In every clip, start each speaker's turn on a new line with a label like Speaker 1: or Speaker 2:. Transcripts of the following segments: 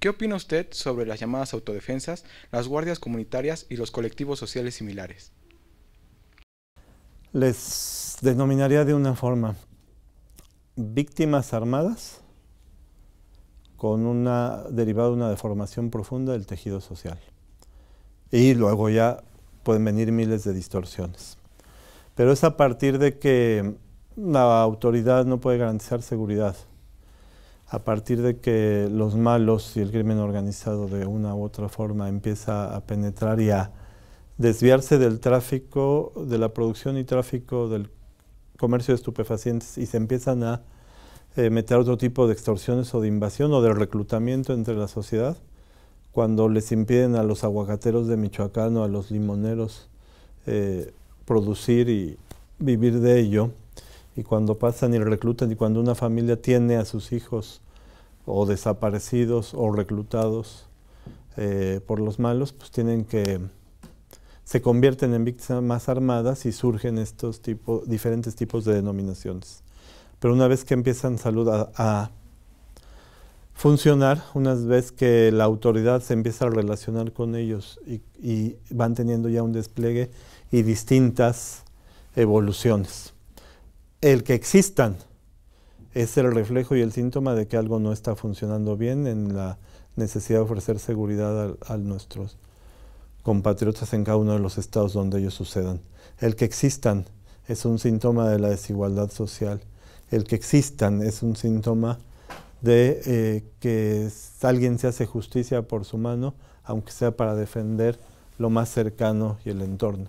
Speaker 1: ¿Qué opina usted sobre las llamadas autodefensas, las guardias comunitarias y los colectivos sociales similares?
Speaker 2: Les denominaría de una forma víctimas armadas con una derivada de una deformación profunda del tejido social. Y luego ya pueden venir miles de distorsiones. Pero es a partir de que la autoridad no puede garantizar seguridad, a partir de que los malos y el crimen organizado de una u otra forma empieza a penetrar y a desviarse del tráfico, de la producción y tráfico del comercio de estupefacientes y se empiezan a eh, meter otro tipo de extorsiones o de invasión o de reclutamiento entre la sociedad, cuando les impiden a los aguacateros de Michoacán o a los limoneros eh, producir y vivir de ello, y cuando pasan y reclutan y cuando una familia tiene a sus hijos o desaparecidos o reclutados eh, por los malos, pues tienen que se convierten en víctimas más armadas y surgen estos tipos, diferentes tipos de denominaciones. Pero una vez que empiezan salud a, funcionar, una vez que la autoridad se empieza a relacionar con ellos y van teniendo ya un despliegue y distintas evoluciones el que existan es el reflejo y el síntoma de que algo no está funcionando bien en la necesidad de ofrecer seguridad a, nuestros compatriotas en cada uno de los estados donde ellos sucedan. El que existan es un síntoma de la desigualdad social. El que existan es un síntoma de eh, que alguien se hace justicia por su mano, aunque sea para defender lo más cercano y el entorno.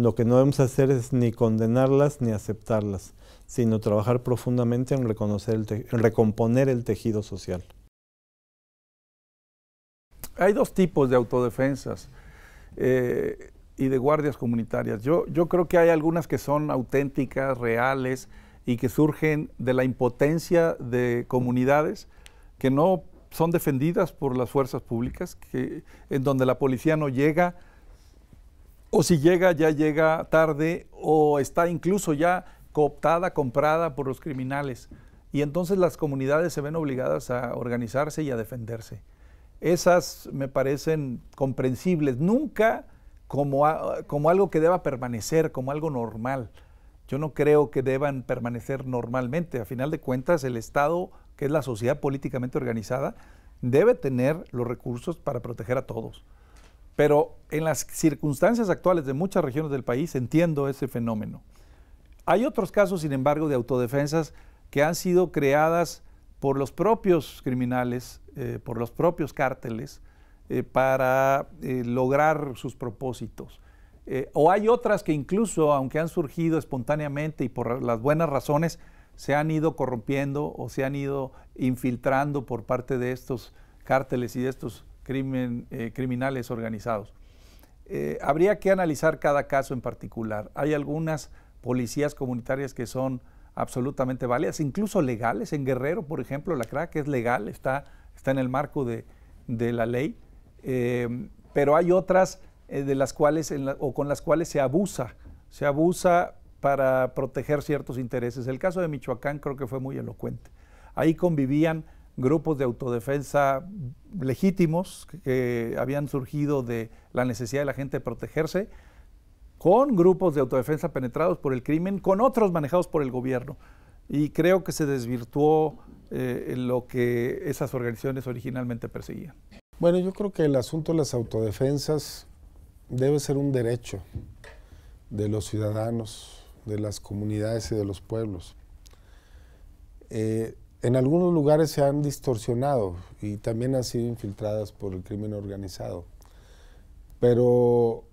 Speaker 2: Lo que no debemos hacer es ni condenarlas ni aceptarlas, sino trabajar profundamente en, reconocer el en recomponer el tejido social.
Speaker 3: Hay dos tipos de autodefensas eh, y de guardias comunitarias. Yo, creo que hay algunas que son auténticas, reales y que surgen de la impotencia de comunidades que no son defendidas por las fuerzas públicas, en donde la policía no llega o si llega, ya llega tarde o está incluso ya cooptada, comprada por los criminales. Y entonces las comunidades se ven obligadas a organizarse y a defenderse. Esas me parecen comprensibles, nunca como, algo que deba permanecer, como algo normal. Yo no creo que deban permanecer normalmente. A final de cuentas, el Estado, que es la sociedad políticamente organizada, debe tener los recursos para proteger a todos. Pero en las circunstancias actuales de muchas regiones del país entiendo ese fenómeno. Hay otros casos, sin embargo, de autodefensas que han sido creadas por los propios criminales, eh, por los propios cárteles, eh, para eh, lograr sus propósitos. o hay otras que incluso, aunque han surgido espontáneamente y por las buenas razones, se han ido corrompiendo o se han ido infiltrando por parte de estos cárteles y de estos eh, criminales organizados. Eh, habría que analizar cada caso en particular. Hay algunas policías comunitarias que son absolutamente válidas, incluso legales. En Guerrero, por ejemplo, la crack es legal, está, está en el marco de, la ley, em, pero hay otras eh, de las cuales o con las cuales se abusa, se abusa para proteger ciertos intereses. El caso de Michoacán creo que fue muy elocuente. Ahí convivían grupos de autodefensa legítimos que habían surgido de la necesidad de la gente de protegerse, con grupos de autodefensa penetrados por el crimen, con otros manejados por el gobierno. Y creo que se desvirtuó eh, lo que esas organizaciones originalmente perseguían.
Speaker 4: Bueno, yo creo que el asunto de las autodefensas debe ser un derecho de los ciudadanos, de las comunidades y de los pueblos. Eh, en algunos lugares se han distorsionado y también han sido infiltradas por el crimen organizado. Pero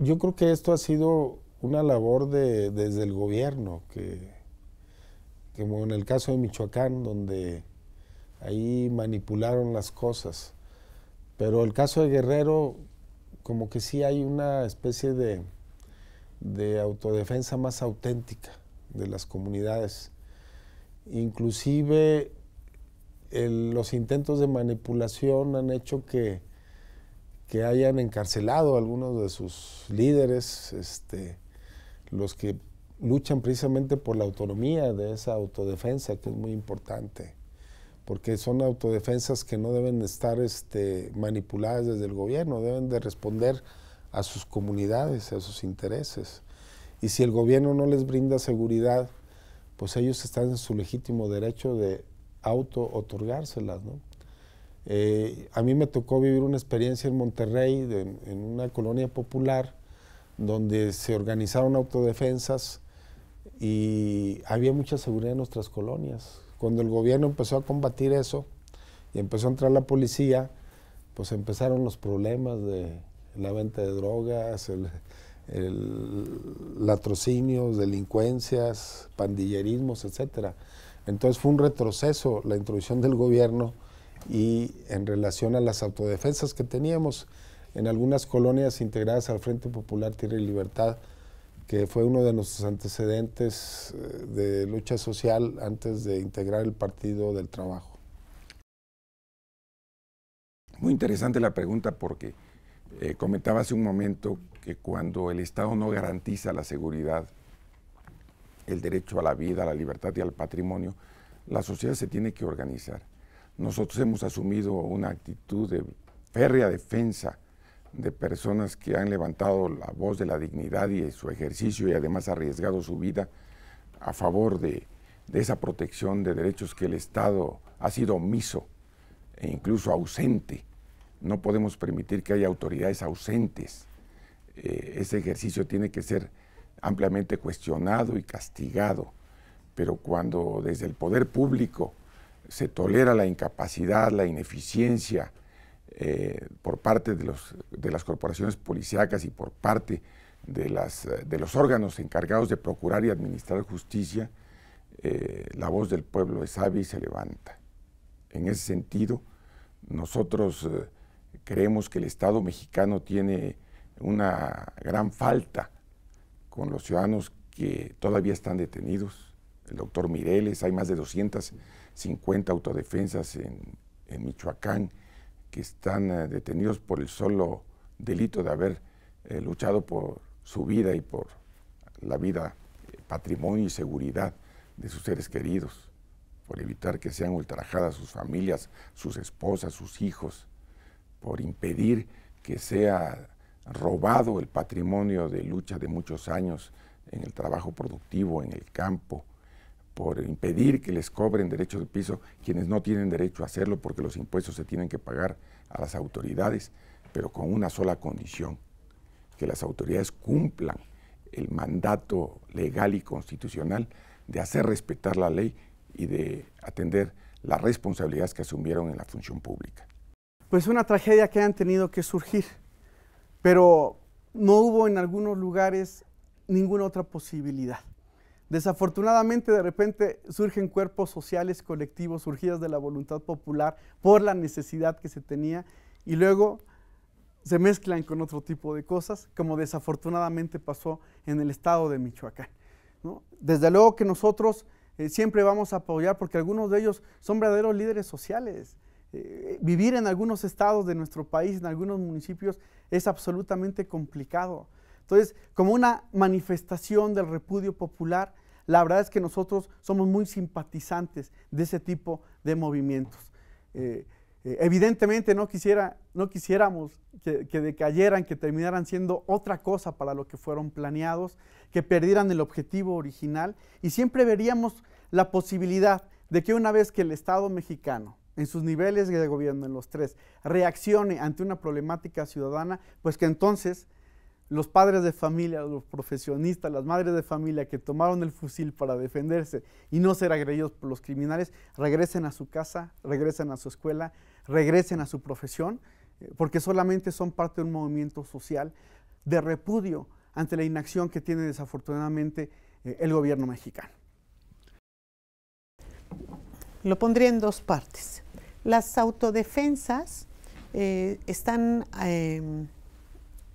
Speaker 4: yo creo que esto ha sido una labor desde el gobierno, que, como en el caso de Michoacán, donde ahí manipularon las cosas. Pero el caso de Guerrero, como que sí hay una especie de, de autodefensa más auténtica de las comunidades Inclusive los intentos de manipulación han hecho que, que hayan encarcelado a algunos de sus líderes, este, los que luchan precisamente por la autonomía de esa autodefensa, que es muy importante, porque son autodefensas que no deben estar este, manipuladas desde el gobierno, deben de responder a sus comunidades, a sus intereses. Y si el gobierno no les brinda seguridad, pues ellos están en su legítimo derecho de auto otorgárselas, ¿no? Eh, a mí me tocó vivir una experiencia en Monterrey, en una colonia popular, donde se organizaron autodefensas y había mucha seguridad en nuestras colonias. Cuando el gobierno empezó a combatir eso y empezó a entrar la policía, pues empezaron los problemas de la venta de drogas, el, el, latrocinios, delincuencias, pandillerismos, etcétera. Entonces fue un retroceso la introducción del gobierno y en relación a las autodefensas que teníamos en algunas colonias integradas al Frente Popular Tierra y Libertad, que fue uno de nuestros antecedentes eh, de lucha social antes de integrar el Partido del Trabajo. Muy interesante la pregunta porque
Speaker 5: eh, comentaba hace un momento que cuando el Estado no garantiza la seguridad, el derecho a la vida, a la libertad y al patrimonio, la sociedad se tiene que organizar. Nosotros hemos asumido una actitud de férrea defensa de personas que han levantado la voz de la dignidad y de su ejercicio y además arriesgado su vida a favor de, de esa protección de derechos que el Estado ha sido omiso e incluso ausente. No podemos permitir que haya autoridades ausentes eh, ese ejercicio tiene que ser ampliamente cuestionado y castigado, pero cuando desde el poder público se tolera la incapacidad, la ineficiencia eh, por parte de, las corporaciones policíacas y por parte de, los órganos encargados de procurar y administrar justicia, eh, la voz del pueblo es sabia y se levanta. En ese sentido, nosotros creemos que el Estado mexicano tiene una gran falta con los ciudadanos que todavía están detenidos. El doctor Mireles, hay más de 250 autodefensas en, Michoacán que están eh, detenidos por el solo delito de haber eh, luchado por su vida y por la vida, eh, patrimonio y seguridad de sus seres queridos, por evitar que sean ultrajadas sus familias, sus esposas, sus hijos, por impedir que sea robado el patrimonio de lucha de muchos años en el trabajo productivo, en el campo, por impedir que les cobren derechos de piso quienes no tienen derecho a hacerlo porque los impuestos se tienen que pagar a las autoridades, pero con una sola condición, que las autoridades cumplan el mandato legal y constitucional de hacer respetar la ley y de atender las responsabilidades que asumieron en la función pública.
Speaker 1: Pues una tragedia que han tenido que surgir. Pero no hubo en algunos lugares ninguna otra posibilidad. Desafortunadamente, de repente surgen cuerpos sociales colectivos surgidas de la voluntad popular por la necesidad que se tenía y luego se mezclan con otro tipo de cosas, como desafortunadamente pasó en el estado de Michoacán. Desde luego que nosotros eh, siempre vamos a apoyar porque algunos de ellos son verdaderos líderes sociales eh, vivir en algunos estados de nuestro país, en algunos municipios, es absolutamente complicado. Entonces, como una manifestación del repudio popular, la verdad es que nosotros somos muy simpatizantes de ese tipo de movimientos. Eh, eh, evidentemente no, no quisiéramos que, que, decayeran, que terminaran siendo otra cosa para lo que fueron planeados, que perdieran el objetivo original y siempre veríamos la posibilidad de que una vez que el Estado mexicano en sus niveles de gobierno, en los tres, reaccione ante una problemática ciudadana, pues que entonces los padres de familia, los profesionistas, las madres de familia que tomaron el fusil para defenderse y no ser agredidos por los criminales, regresen a su casa, regresen a su escuela, regresen a su profesión, eh, porque solamente son parte de un movimiento social de repudio ante la inacción que tiene desafortunadamente eh, el gobierno mexicano.
Speaker 6: Lo pondría en dos partes. Las autodefensas eh, están, em,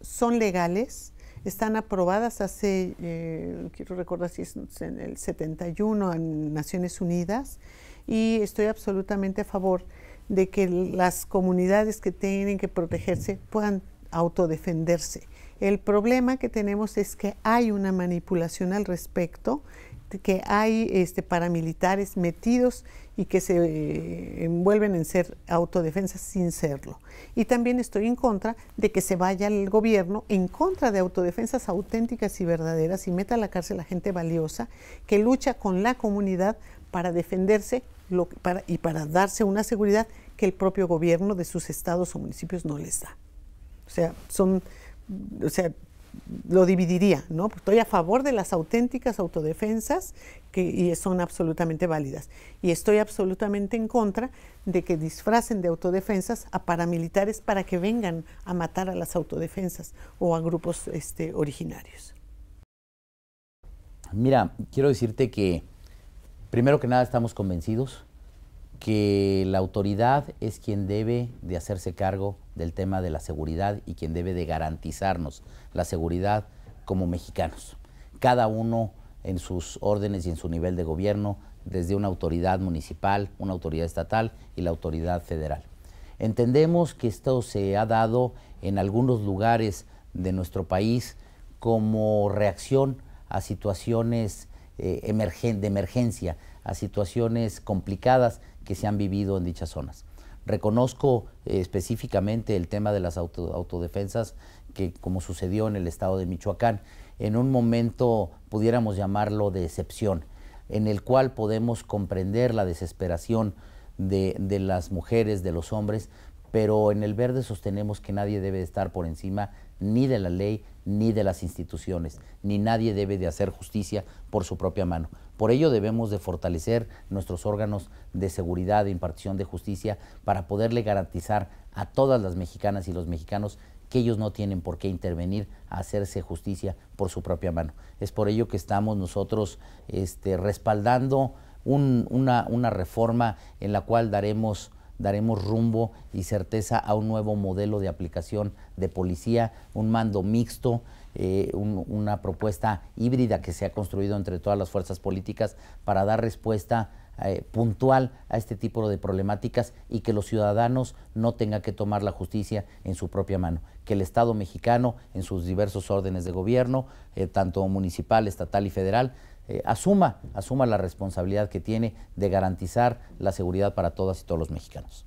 Speaker 6: son legales, están aprobadas hace, eh, quiero recordar si es en el 71 en Naciones Unidas, y estoy absolutamente a favor de que las comunidades que tienen que protegerse puedan autodefenderse. El problema que tenemos es que hay una manipulación al respecto que hay este, paramilitares metidos y que se eh, envuelven en ser autodefensas sin serlo. Y también estoy en contra de que se vaya el gobierno en contra de autodefensas auténticas y verdaderas y meta a la cárcel a gente valiosa que lucha con la comunidad para defenderse lo, para, y para darse una seguridad que el propio gobierno de sus estados o municipios no les da. O sea, son, o sea, lo dividiría, ¿no? Pues, estoy a favor de las auténticas autodefensas que y son absolutamente válidas. Y estoy absolutamente en contra de que disfracen de autodefensas a paramilitares para que vengan a matar a las autodefensas o a grupos este, originarios.
Speaker 7: Mira, quiero decirte que primero que nada estamos convencidos que la autoridad es quien debe de hacerse cargo del tema de la seguridad y quien debe de garantizarnos la seguridad como mexicanos. Cada uno en sus órdenes y en su nivel de gobierno, desde una autoridad municipal, una autoridad estatal y la autoridad federal. Entendemos que esto se ha dado en algunos lugares de nuestro país como reacción a situaciones eh, de emergencia, a situaciones complicadas que se han vivido en dichas zonas. Reconozco eh, específicamente el tema de las autodefensas que como sucedió en el estado de Michoacán, en un momento pudiéramos llamarlo de excepción, en el cual podemos comprender la desesperación de, de las mujeres, de los hombres, pero en el verde sostenemos que nadie debe estar por encima ni de la ley, ni de las instituciones, ni nadie debe de hacer justicia por su propia mano. Por ello debemos de fortalecer nuestros órganos de seguridad, e impartición de justicia, para poderle garantizar a todas las mexicanas y los mexicanos que ellos no tienen por qué intervenir a hacerse justicia por su propia mano. Es por ello que estamos nosotros este, respaldando una, reforma en la cual daremos daremos rumbo y certeza a un nuevo modelo de aplicación de policía, un mando mixto, eh, una propuesta híbrida que se ha construido entre todas las fuerzas políticas para dar respuesta eh, puntual a este tipo de problemáticas y que los ciudadanos no tengan que tomar la justicia en su propia mano, que el Estado mexicano en sus diversos órdenes de gobierno, eh, tanto municipal, estatal y federal, asuma, asuma la responsabilidad que tiene de garantizar la seguridad para todas y todos los mexicanos.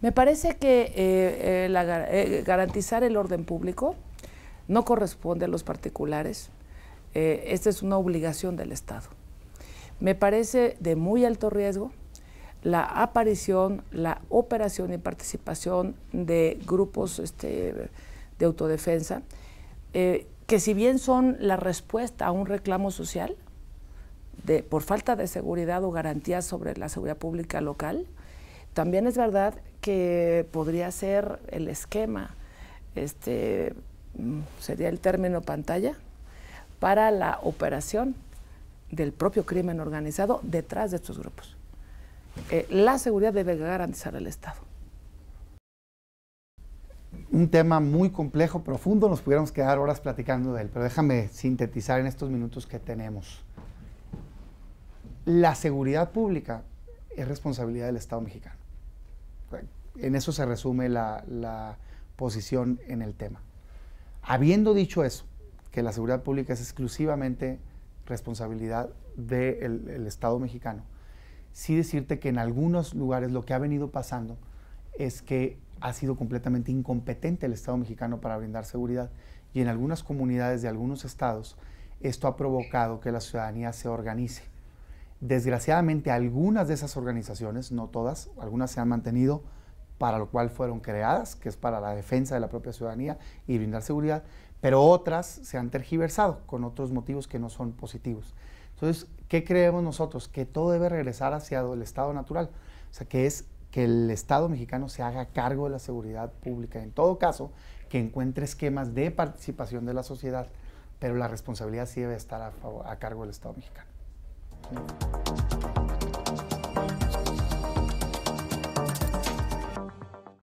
Speaker 6: Me parece que garantizar el orden público no corresponde a los particulares. Eh, esta es una obligación del Estado. Me parece de muy alto riesgo la aparición, la operación y participación de grupos este, de autodefensa, eh, que si bien son la respuesta a un reclamo social, por falta de seguridad o garantías sobre la seguridad pública local, también es verdad que podría ser el esquema este, Mm, sería el término pantalla, para la operación del propio crimen organizado detrás de estos grupos. Eh, la seguridad debe garantizar el Estado.
Speaker 8: Un tema muy complejo, profundo, nos pudiéramos quedar horas platicando de él, pero déjame sintetizar en estos minutos que tenemos. La seguridad pública es responsabilidad del Estado mexicano. En eso se resume la posición en el tema. Habiendo dicho eso, que la seguridad pública es exclusivamente responsabilidad del Estado mexicano, sí decirte que en algunos lugares lo que ha venido pasando es que ha sido completamente incompetente el Estado mexicano para brindar seguridad y en algunas comunidades de algunos estados esto ha provocado que la ciudadanía se organice. Desgraciadamente algunas de esas organizaciones, no todas, algunas se han mantenido, para lo cual fueron creadas, que es para la defensa de la propia ciudadanía y brindar seguridad, pero otras se han tergiversado con otros motivos que no son positivos. Entonces, ¿qué creemos nosotros? Que todo debe regresar hacia el estado natural, o sea, que es que el Estado mexicano se haga cargo de la seguridad pública, en todo caso, que encuentre esquemas de participación de la sociedad, pero la responsabilidad sí debe estar a, cargo del Estado mexicano.